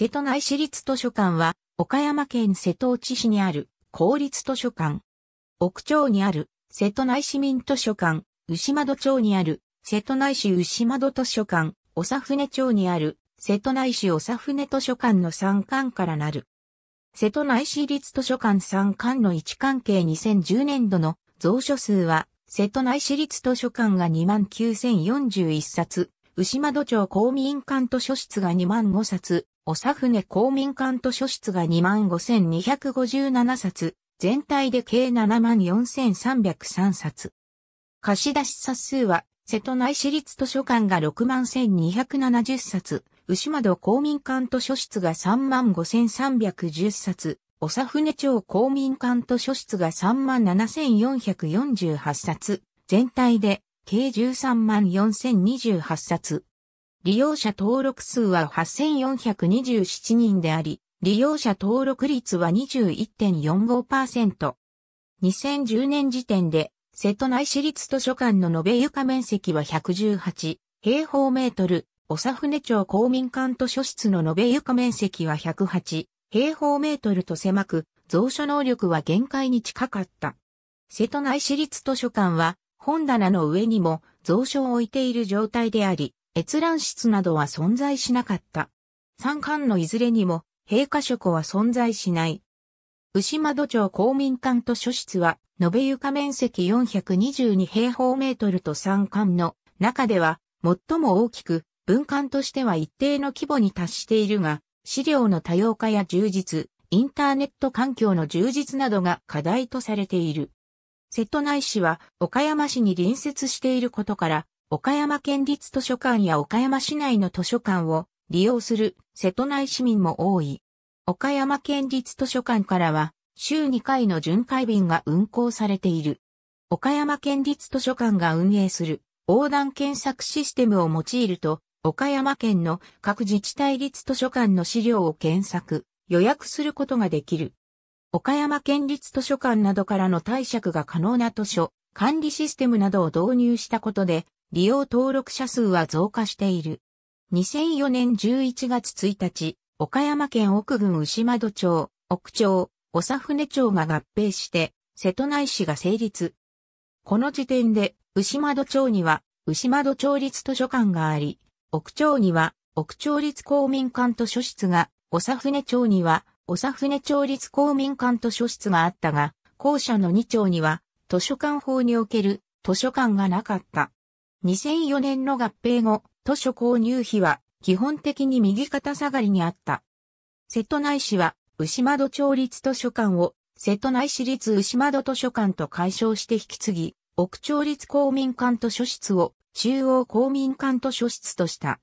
瀬戸内市立図書館は、岡山県瀬戸内市にある公立図書館。奥町にある瀬戸内市民図書館、牛窓町にある瀬戸内市牛窓図書館、長船町にある瀬戸内市長船図書館の3館からなる。瀬戸内市立図書館3館の置関係2010年度の蔵書数は、瀬戸内市立図書館が29,041冊、牛窓町公民館図書室が2万5冊、おさ船公民館図書室が2万5257冊、全体で計7万4303冊。貸し出し冊数は、瀬戸内市立図書館が6万1270冊、牛窓公民館図書室が3万5310冊、おさ船町公民館図書室が3万7448冊、全体で計13万4028冊。利用者登録数は8427人であり、利用者登録率は21.45%。2010年時点で、瀬戸内市立図書館の延べ床面積は118平方メートル、長船町公民館図書室の延べ床面積は108平方メートルと狭く、蔵書能力は限界に近かった。瀬戸内市立図書館は本棚の上にも蔵書を置いている状態であり、閲覧室などは存在しなかった。三巻のいずれにも、閉花書庫は存在しない。牛窓町公民館図書室は、延べ床面積422平方メートルと三巻の中では、最も大きく、文館としては一定の規模に達しているが、資料の多様化や充実、インターネット環境の充実などが課題とされている。瀬戸内市は岡山市に隣接していることから、岡山県立図書館や岡山市内の図書館を利用する瀬戸内市民も多い。岡山県立図書館からは週2回の巡回便が運行されている。岡山県立図書館が運営する横断検索システムを用いると、岡山県の各自治体立図書館の資料を検索、予約することができる。岡山県立図書館などからの貸借が可能な図書、管理システムなどを導入したことで、利用登録者数は増加している。2004年11月1日、岡山県奥郡牛窓町、奥町、長船町が合併して、瀬戸内市が成立。この時点で、牛窓町には、牛窓町立図書館があり、奥町には、奥町立公民館図書室が、長船町には、長船町立公民館図書室があったが、校舎の2丁には図書館法における図書館がなかった。2004年の合併後、図書購入費は基本的に右肩下がりにあった。瀬戸内市は牛窓町立図書館を瀬戸内市立牛窓図書館と解消して引き継ぎ、奥町立公民館図書室を中央公民館図書室とした。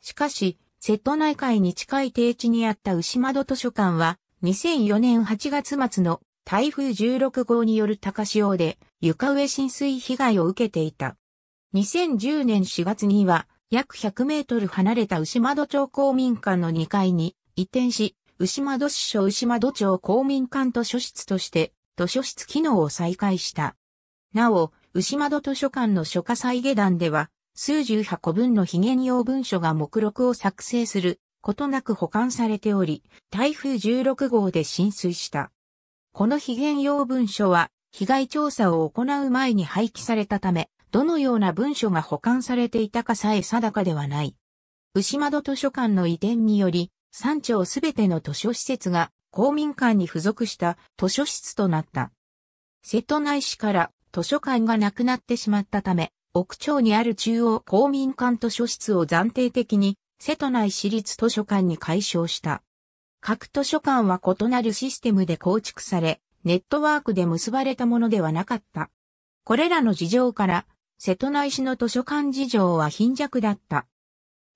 しかし、瀬戸内海に近い低地にあった牛窓図書館は、2004年8月末の台風16号による高潮で床上浸水被害を受けていた。2010年4月には約100メートル離れた牛窓町公民館の2階に移転し、牛窓市所牛窓町公民館図書室として図書室機能を再開した。なお、牛窓図書館の書家再下段では数十箱分の非現用文書が目録を作成することなく保管されており、台風16号で浸水した。この非現用文書は、被害調査を行う前に廃棄されたため、どのような文書が保管されていたかさえ定かではない。牛窓図書館の移転により、山頂すべての図書施設が公民館に付属した図書室となった。瀬戸内市から図書館がなくなってしまったため、奥町にある中央公民館図書室を暫定的に瀬戸内市立図書館に改称した。各図書館は異なるシステムで構築され、ネットワークで結ばれたものではなかった。これらの事情から、瀬戸内市の図書館事情は貧弱だった。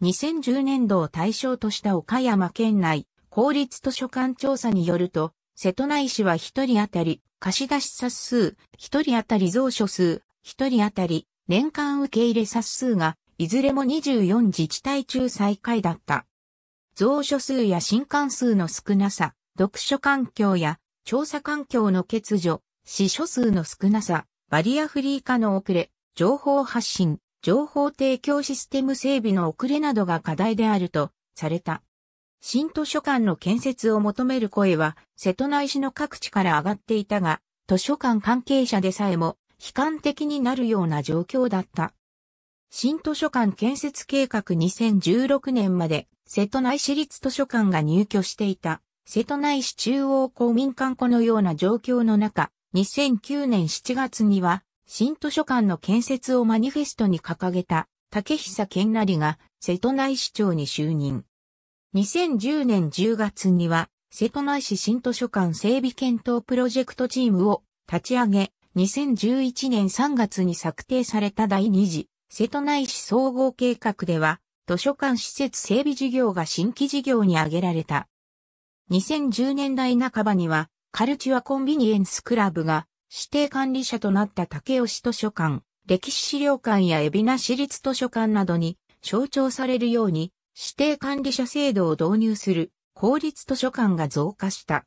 2010年度を対象とした岡山県内公立図書館調査によると、瀬戸内市は1人当たり貸し出し冊数、1人当たり蔵書数、1人当たり年間受け入れ冊数が、いずれも24自治体中最下位だった。蔵書数や新刊数の少なさ、読書環境や調査環境の欠如、司書数の少なさ、バリアフリー化の遅れ、情報発信、情報提供システム整備の遅れなどが課題であるとされた。新図書館の建設を求める声は瀬戸内市の各地から上がっていたが、図書館関係者でさえも悲観的になるような状況だった。新図書館建設計画2016年まで瀬戸内市立図書館が入居していた瀬戸内市中央公民館このような状況の中、2009年7月には新図書館の建設をマニフェストに掲げた竹久健成が瀬戸内市長に就任。2010年10月には瀬戸内市新図書館整備検討プロジェクトチームを立ち上げ、2011年3月に策定された第2次瀬戸内市総合計画では、図書館施設整備事業が新規事業に挙げられた。2010年代半ばには、カルチュアコンビニエンスクラブが指定管理者となった竹吉図書館、歴史資料館や海老名市立図書館などに象徴されるように指定管理者制度を導入する公立図書館が増加した。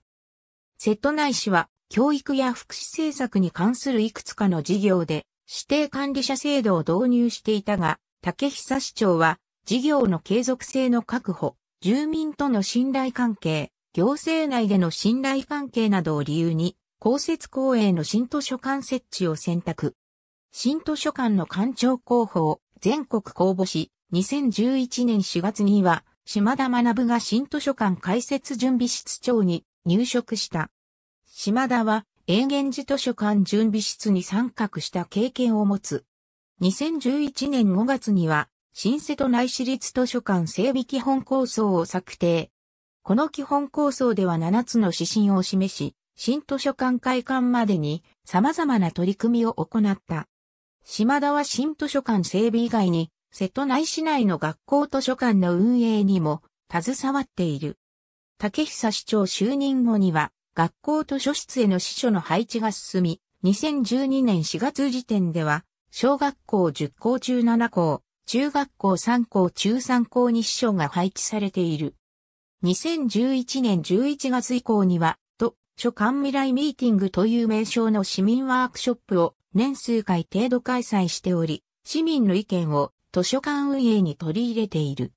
瀬戸内市は教育や福祉政策に関するいくつかの事業で指定管理者制度を導入していたが、竹久市長は事業の継続性の確保、住民との信頼関係、行政内での信頼関係などを理由に、公設公営の新図書館設置を選択。新図書館の館長候補を全国公募し、2011年4月には、島田学が新図書館開設準備室長に入職した。島田は、永源寺図書館準備室に参画した経験を持つ。2011年5月には、新瀬戸内市立図書館整備基本構想を策定。この基本構想では7つの指針を示し、新図書館開館までに様々な取り組みを行った。島田は新図書館整備以外に、瀬戸内市内の学校図書館の運営にも携わっている。竹久市長就任後には、学校図書室への司書の配置が進み、2012年4月時点では、小学校10校中7校、中学校3校中3校に司書が配置されている。2011年11月以降には、と、書館未来ミーティングという名称の市民ワークショップを年数回程度開催しており、市民の意見を図書館運営に取り入れている。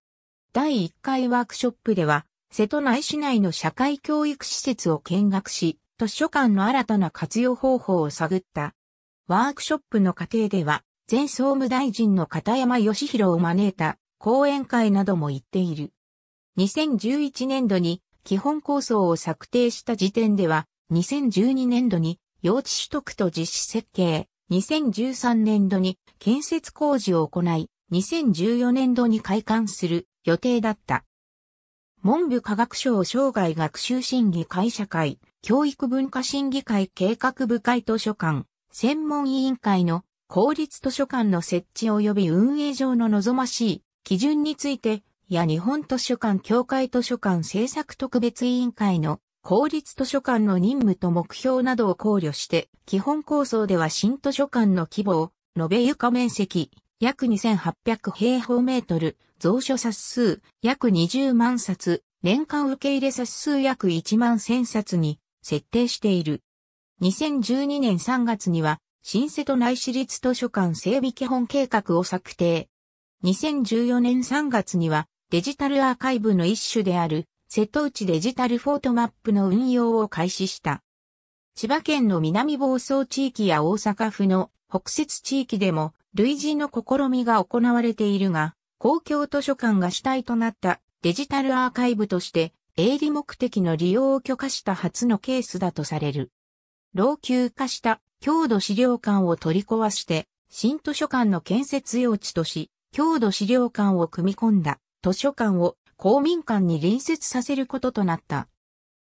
第1回ワークショップでは、瀬戸内市内の社会教育施設を見学し、図書館の新たな活用方法を探った。ワークショップの過程では、前総務大臣の片山義弘を招いた講演会なども行っている。2011年度に基本構想を策定した時点では、2012年度に用地取得と実施設計、2013年度に建設工事を行い、2014年度に開館する予定だった。文部科学省生涯学習審議会社会、教育文化審議会計画部会図書館、専門委員会の公立図書館の設置及び運営上の望ましい基準について、や日本図書館協会図書館政策特別委員会の公立図書館の任務と目標などを考慮して、基本構想では新図書館の規模を、延べ床面積、約2800平方メートル、蔵書冊数約20万冊、年間受け入れ冊数約1万1000冊に設定している。2012年3月には、新瀬戸内市立図書館整備基本計画を策定。2014年3月には、デジタルアーカイブの一種である、瀬戸内デジタルフォートマップの運用を開始した。千葉県の南房総地域や大阪府の北摂地域でも類似の試みが行われているが、公共図書館が主体となったデジタルアーカイブとして営利目的の利用を許可した初のケースだとされる。老朽化した郷土資料館を取り壊して新図書館の建設用地とし、郷土資料館を組み込んだ図書館を公民館に隣接させることとなった。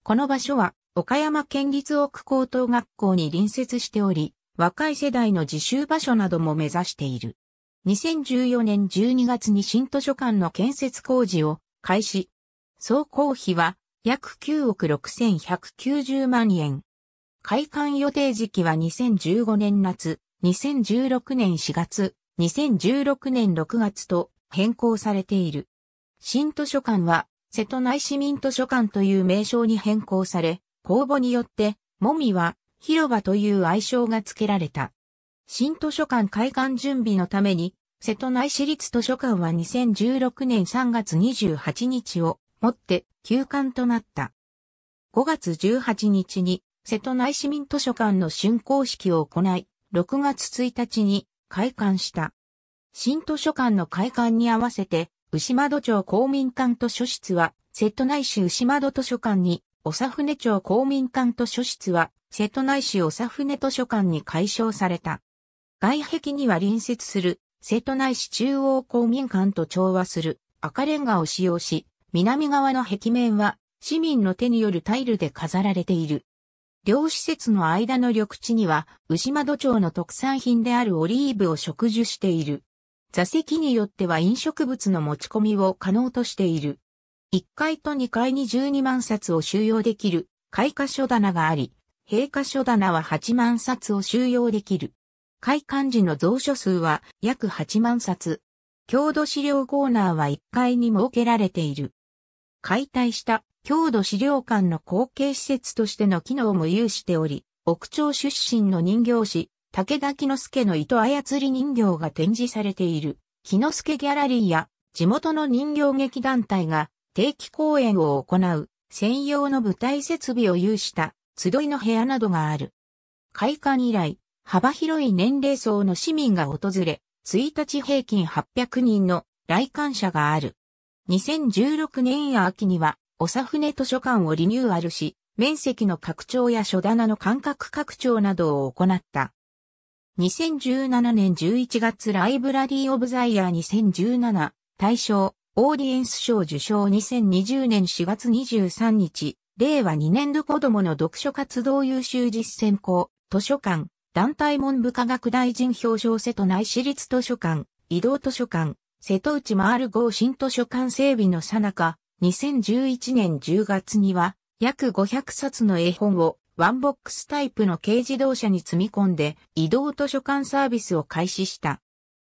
この場所は岡山県立奥高等学校に隣接しており、若い世代の自習場所なども目指している。2014年12月に新図書館の建設工事を開始。総工費は約9億6190万円。開館予定時期は2015年夏、2016年4月、2016年6月と変更されている。新図書館は瀬戸内市民図書館という名称に変更され、公募によって、もみは広場という愛称が付けられた。新図書館開館準備のために、瀬戸内市立図書館は2016年3月28日をもって休館となった。5月18日に瀬戸内市民図書館の竣工式を行い、6月1日に開館した。新図書館の開館に合わせて、牛窓町公民館図書室は、瀬戸内市牛窓図書館に、長船町公民館図書室は、瀬戸内市長船図書館に改称された。外壁には隣接する瀬戸内市中央公民館と調和する赤レンガを使用し、南側の壁面は市民の手によるタイルで飾られている。両施設の間の緑地には、牛窓町の特産品であるオリーブを植樹している。座席によっては飲食物の持ち込みを可能としている。1階と2階に12万冊を収容できる、開花書棚があり、閉花書棚は8万冊を収容できる。開館時の蔵書数は約8万冊。郷土資料コーナーは1階に設けられている。解体した郷土資料館の後継施設としての機能も有しており、奥町出身の人形師、武田木之助の糸操り人形が展示されている、木之助ギャラリーや地元の人形劇団体が定期公演を行う専用の舞台設備を有した集いの部屋などがある。開館以来、幅広い年齢層の市民が訪れ、1日平均800人の来館者がある。2016年秋には、おさふね図書館をリニューアルし、面積の拡張や書棚の間隔拡張などを行った。2017年11月ライブラリー・オブ・ザ・イヤー2017大賞オーディエンス賞受賞2020年4月23日令和2年度子供の読書活動優秀実践校図書館団体文部科学大臣表彰瀬戸内市立図書館、移動図書館、瀬戸内回る号新図書館整備のさなか、2011年10月には、約500冊の絵本をワンボックスタイプの軽自動車に積み込んで移動図書館サービスを開始した。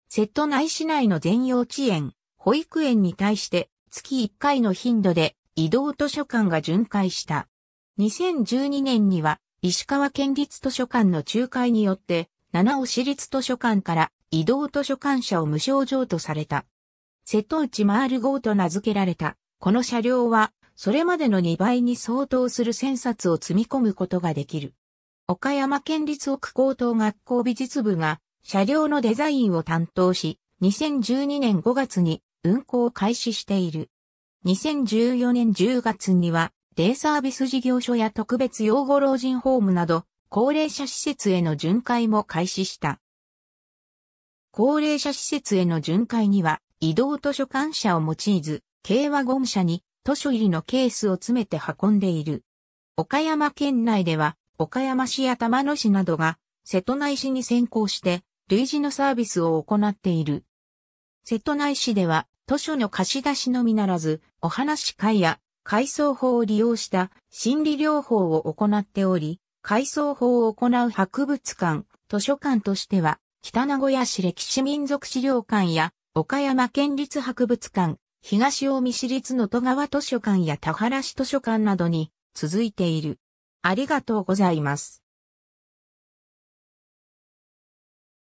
瀬戸内市内の全幼稚園、保育園に対して月1回の頻度で移動図書館が巡回した。2012年には石川県立図書館の仲介によって、七尾市立図書館から移動図書館車を無償譲渡された。瀬戸内マール号と名付けられた。この車両は、それまでの2倍に相当する千冊を積み込むことができる。岡山県立奥高等学校美術部が、車両のデザインを担当し、2012年5月に運行を開始している。2014年10月には、デイサービス事業所や特別養護老人ホームなど、高齢者施設への巡回も開始した。高齢者施設への巡回には、移動図書館車を用いず、軽ワゴン車に図書入りのケースを詰めて運んでいる。岡山県内では、岡山市や玉野市などが、瀬戸内市に先行して、類似のサービスを行っている。瀬戸内市では、図書の貸し出しのみならず、お話会や改装法を利用した心理療法を行っており、改装法を行う博物館、図書館としては、北名古屋市歴史民族資料館や、岡山県立博物館、東近江市立の戸川図書館や田原市図書館などに続いている。ありがとうございます。